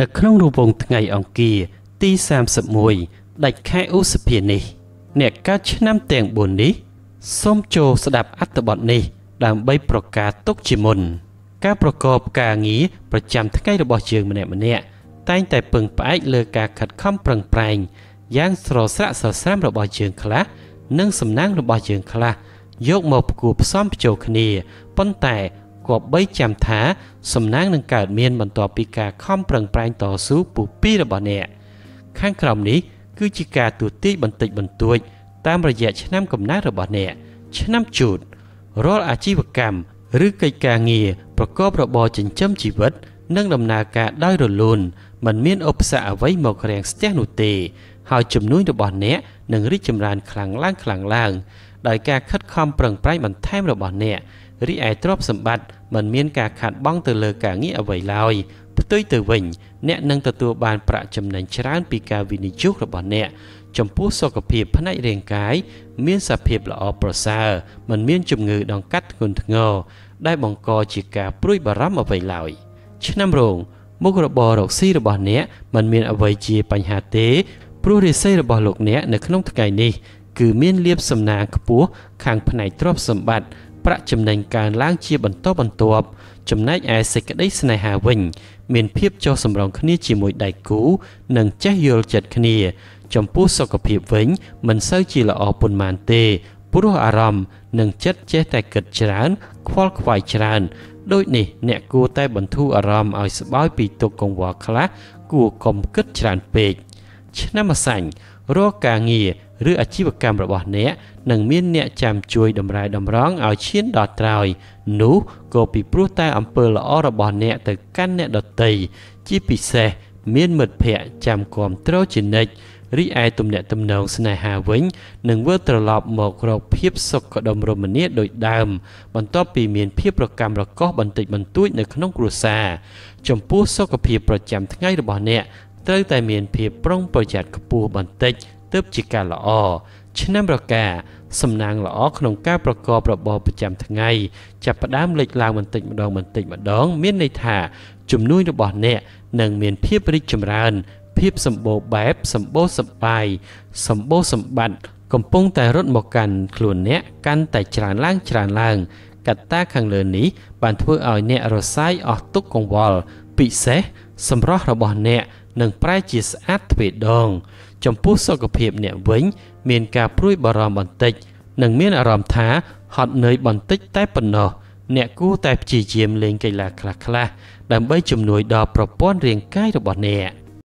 នៅក្នុងរូបវងថ្ងៃអង្គារទី31ដាច់ខែឧសភានេះអ្នកកើតឆ្នាំទាំង4នេះសូមចូលស្ដាប់អត្ថបទនេះ ដើម្បីប្រកាសទុកជាមុន ការប្រកបការងារប្រចាំថ្ងៃរបស់យើងម្នាក់ម្នាក់តែងតែពឹងផ្អែកលើការខិតខំប្រឹងប្រែងយ៉ាងស្រស្រាក់ស្រស្រាំរបស់យើងខ្លះនិងសំណាងរបស់យើងខ្លះយកមកផ្គូផ្សំបញ្ចូលគ្នាប៉ុន្តែគប្បីចាំថាសំណាងនឹងកើតមានបន្ទាប់ពីការខំប្រឹងប្រែងតស៊ូពុះពីរបស់អ្នកខាងក្រោមនេះគឺជាការទូទាយបន្តិចបន្តួចតាមរយៈឆ្នាំកំណើតរបស់អ្នក ឆ្នាំជូតរាល់អាជីវកម្មឬកិច្ចការងារប្រកបរបរចិញ្ចឹមជីវិតនិងដំណើរការដោយរលូនមិនមានឧបសគ្គអ្វីមករាំងស្ទះនោះទេហើយជំនួយរបស់អ្នកនឹងរីកចម្រើនខ្លាំងឡើងខ្លាំងឡើងដោយការខិតខំប្រឹងប្រែងបន្ថែមរបស់អ្នករីឯទ្រព្យសម្បត្តិមិនមានការខាតបង់ទៅលើការងារអ្វីឡើយផ្ទុយទៅវិញអ្នកនឹងទទួលបានប្រាក់ចំណេញច្រើនពីការវិនិយោគរបស់អ្នក ចំពោះសុខភាពផ្នែករាងកាយមានសភាពល្អប្រសើរមិនមានជំងឺដង្កាត់ធ្ងន់ធ្ងរដែលបង្កជាការព្រួយបារម្ភអ្វីឡើយឆ្នាំរងមុខរបររកស៊ីរបស់អ្នកមិនមានអ្វីជាបញ្ហាទេព្រោះរាសីរបស់លោកអ្នកនៅក្នុងថ្ងៃនេះ គឺមានលៀបសំណាងខ្ពស់ខាងផ្នែកទ្រព្យសម្បត្តិប្រាក់ចំណេញកើនឡើងជាបន្តបន្ទាប់ចំណែកឯសេចក្តីស្នេហាវិញ មាន ភាពចុះសម្រុងគ្នាជាមួយដៃគូ និងចេះយល់ចិត្តគ្នា ចំពោះសុខភាពវិញ មិនសូវជាល្អប៉ុន្មានទេ ព្រោះអារម្មណ៍និងចិត្តចេះតែគិតច្រើនខ្វល់ខ្វាយច្រើនដូចនេះ អ្នកគួរតែបន្ធូរអារម្មណ៍ឲ្យស្បើយពីទុកកង្វល់ខ្លះគួរកុំគិតច្រើនពេក។ឆ្នាំអាសាញ់រកការងារឬអាជីវកម្មរបស់អ្នកនឹងមានអ្នកចាំជួយតម្រែតម្រង់ឲ្យឈានដល់ត្រើយនោះក៏ពីព្រោះតែអំពើល្អរបស់អ្នកទៅកាន់អ្នកដតីជាពិសេសមានមិត្តភ័ក្តិចាំគ្រប់គ្រងជានិច្ចរីឯទំនាក់ទំនងស្នេហាវិញនឹងវិលត្រឡប់មករកភាពសុខដុមរមនាដោយដើមបន្ទាប់ពីមានភាពប្រកម្មរកោសបន្តិចបន្តួចនៅក្នុងគ្រួសារចំពោះសុខភាពប្រចាំថ្ងៃរបស់អ្នកត្រូវតែមានភាពប្រុងប្រយ័ត្នខ្ពស់បន្តិច ទើបជាការល្អឆ្នាំរកាសំណាងល្អក្នុងការប្រកបរបរប្រចាំថ្ងៃចាប់ផ្ដើមលេចឡើងបន្តិចម្ដងបន្តិចម្ដង មានន័យថាជំនួយរបស់អ្នកនឹងមានភាពរីកចម្រើន ភាពសម្បូរបែបសម្បូរសប្បាយសម្បូរសម្បត្តិកំពុងតែរត់មកកាន់ខ្លួនអ្នកកាន់តែច្រើនឡើងច្រើនឡើង កត្តាខាងលើនេះបានធ្វើឲ្យអ្នករសាយអស់ទុកកង្វល់ពិសេសសម្រស់របស់អ្នកនឹងប្រែជាស្អាតទ្វេដង ចំពោះសុខភាពអ្នកវិញ មានការព្រួយបារម្ភបន្តិច និងមានអារម្មណ៍ថាហត់នឿយបន្តិច តែប៉ុណ្ណោះអ្នកគួរតែព្យាយាមលេងកីឡាខ្លះៗដើម្បីជំនួយដល់ប្រព័ន្ធរាងកាយរបស់អ្នក។